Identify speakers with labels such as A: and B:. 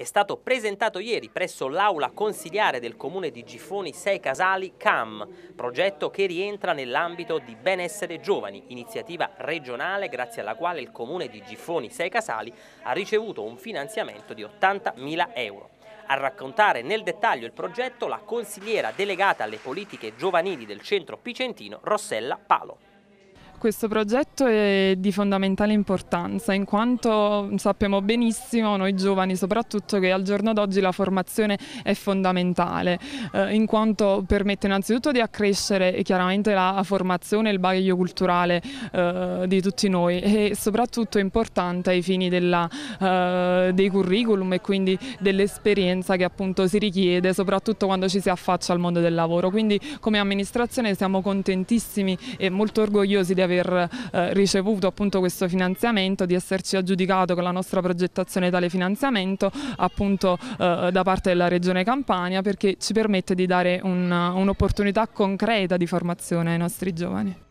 A: è stato presentato ieri presso l'aula consiliare del comune di Gifoni 6 Casali CAM, progetto che rientra nell'ambito di Benessere Giovani, iniziativa regionale grazie alla quale il comune di Gifoni 6 Casali ha ricevuto un finanziamento di 80.000 euro. A raccontare nel dettaglio il progetto la consigliera delegata alle politiche giovanili del centro picentino Rossella Palo.
B: Questo progetto è di fondamentale importanza in quanto sappiamo benissimo noi giovani soprattutto che al giorno d'oggi la formazione è fondamentale eh, in quanto permette innanzitutto di accrescere eh, chiaramente la formazione e il bagaglio culturale eh, di tutti noi e soprattutto è importante ai fini della, eh, dei curriculum e quindi dell'esperienza che appunto si richiede soprattutto quando ci si affaccia al mondo del lavoro. Quindi come amministrazione siamo contentissimi e molto orgogliosi di aver aver eh, ricevuto appunto questo finanziamento, di esserci aggiudicato con la nostra progettazione tale finanziamento appunto eh, da parte della Regione Campania perché ci permette di dare un'opportunità concreta di formazione ai nostri giovani.